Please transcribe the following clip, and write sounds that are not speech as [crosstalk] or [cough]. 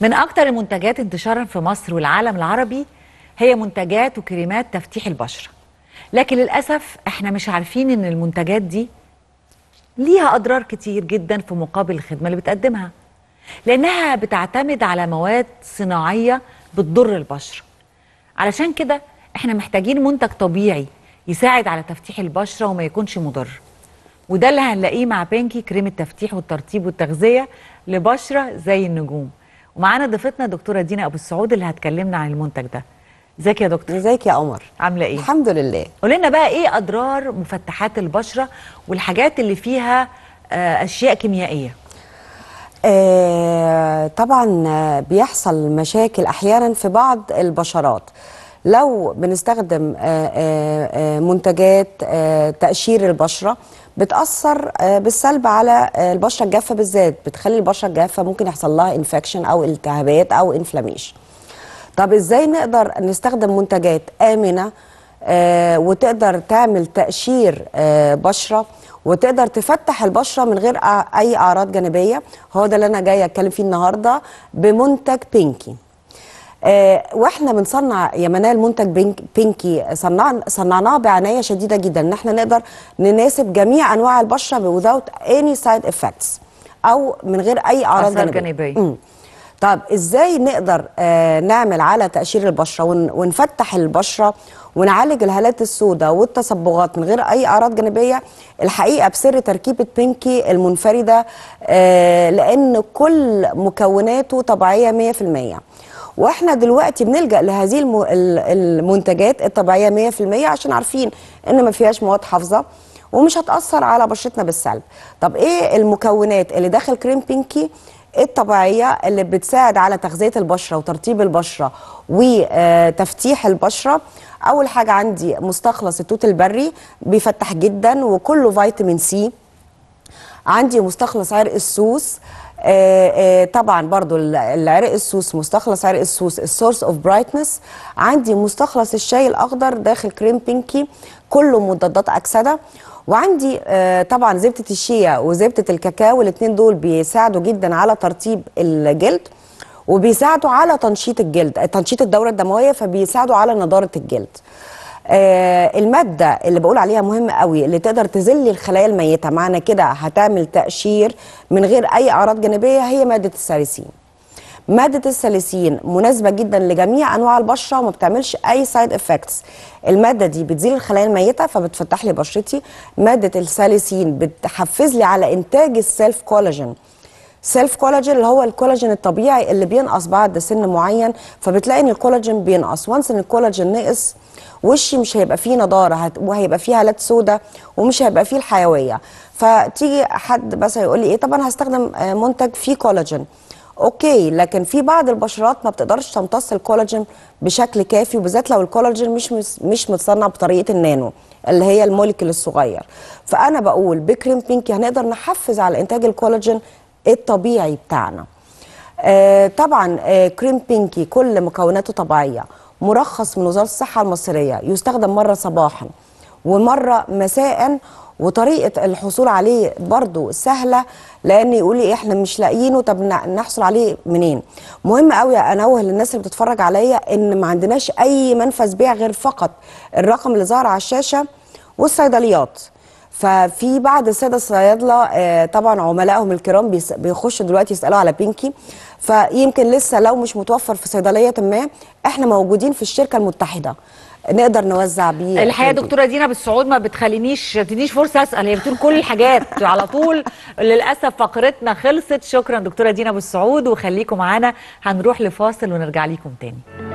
من أكتر المنتجات انتشارا في مصر والعالم العربي هي منتجات وكريمات تفتيح البشرة لكن للأسف احنا مش عارفين ان المنتجات دي ليها أضرار كتير جدا في مقابل الخدمة اللي بتقدمها لأنها بتعتمد على مواد صناعية بتضر البشرة علشان كده احنا محتاجين منتج طبيعي يساعد على تفتيح البشرة وما يكونش مضر وده اللي هنلاقيه مع بينكي كريم التفتيح والترطيب والتغذية لبشرة زي النجوم ومعانا ضيفتنا دكتوره دينا ابو السعود اللي هتكلمنا عن المنتج ده ازيك يا دكتور ازيك يا قمر عامله ايه الحمد لله قول لنا بقى ايه اضرار مفتحات البشره والحاجات اللي فيها آه، اشياء كيميائيه آه طبعا آه، بيحصل مشاكل احيانا في بعض البشرات لو بنستخدم آه، آه، آه، منتجات تقشير البشره بتاثر بالسلب على البشره الجافه بالذات بتخلي البشره الجافه ممكن يحصل لها انفكشن او التهابات او انفلاميشن طب ازاي نقدر نستخدم منتجات امنه وتقدر تعمل تقشير بشره وتقدر تفتح البشره من غير اي اعراض جانبيه هو ده اللي انا جايه اتكلم فيه النهارده بمنتج بينكي آه، واحنا بنصنع يا منال منتج بينكي صنعنا صنعناه بعنايه شديده جدا ان احنا نقدر نناسب جميع انواع البشره without اني سايد effects او من غير اي اعراض جانبيه, جانبية. طب ازاي نقدر آه نعمل على تقشير البشره ون ونفتح البشره ونعالج الهالات السوداء والتصبغات من غير اي اعراض جانبيه الحقيقه بسر تركيبه بينكي المنفرده آه لان كل مكوناته طبيعيه 100% واحنا دلوقتي بنلجا لهذه المنتجات الطبيعيه 100% عشان عارفين ان ما فيهاش مواد حافظه ومش هتاثر على بشرتنا بالسلب طب ايه المكونات اللي داخل كريم بينكي الطبيعيه اللي بتساعد على تغذيه البشره وترطيب البشره وتفتيح آه، البشره اول حاجه عندي مستخلص التوت البري بيفتح جدا وكله فيتامين سي عندي مستخلص عرق السوس آه، آه، طبعا برضو العرق السوس مستخلص عرق السوس السورس اوف برايتنس عندي مستخلص الشاي الاخضر داخل كريم بينكي كله مضادات اكسده وعندي آه، طبعا زبده الشيا وزبده الكاكاو الاثنين دول بيساعدوا جدا على ترطيب الجلد وبيساعدوا على تنشيط الجلد تنشيط الدوره الدمويه فبيساعدوا على نضاره الجلد آه، الماده اللي بقول عليها مهمه قوي اللي تقدر تزل الخلايا الميته معنى كده هتعمل تقشير من غير اي اعراض جانبيه هي ماده الساليسين ماده الساليسين مناسبه جدا لجميع انواع البشره وما بتعملش اي سايد افكتس الماده دي بتزيل الخلايا الميته فبتفتح لي بشرتي ماده الساليسين بتحفز لي على انتاج السيلف كولاجين سيلف كولاجين اللي هو الكولاجين الطبيعي اللي بينقص بعد سن معين فبتلاقي ان الكولاجين بينقص وانس ان الكولاجين نقص وشي مش هيبقى فيه نضاره وهيبقى فيه هالات سوداء ومش هيبقى فيه الحيويه فتيجي حد بس هيقول لي ايه طب انا هستخدم آه، منتج فيه كولاجين اوكي لكن في بعض البشرات ما بتقدرش تمتص الكولاجين بشكل كافي وبالذات لو الكولاجين مش مش متصنع بطريقه النانو اللي هي الموليكيول الصغير فانا بقول بكريم بينكي هنقدر نحفز على انتاج الكولاجين الطبيعي بتاعنا آه، طبعا آه، كريم بينكي كل مكوناته طبيعية مرخص من وزارة الصحة المصرية يستخدم مرة صباحا ومرة مساء وطريقة الحصول عليه برضو سهلة لأن يقول لي إحنا مش لاقيينه طب نحصل عليه منين مهم قوي أنوه للناس اللي بتتفرج عليا إن ما عندناش أي منفذ بيع غير فقط الرقم اللي ظهر على الشاشة والصيدليات ففي بعض الساده الصيادله آه، طبعا عملائهم الكرام بيخشوا دلوقتي يسالوا على بينكي فيمكن لسه لو مش متوفر في صيدليه ما احنا موجودين في الشركه المتحده نقدر نوزع بيه الحقيقه دكتوره دينا بالصعود ما بتخلينيش تدينيش فرصه اسال هي بتقول كل الحاجات [laughs] على طول للاسف فقرتنا خلصت شكرا دكتوره دينا بالصعود وخليكم معانا هنروح لفاصل ونرجع ليكم تاني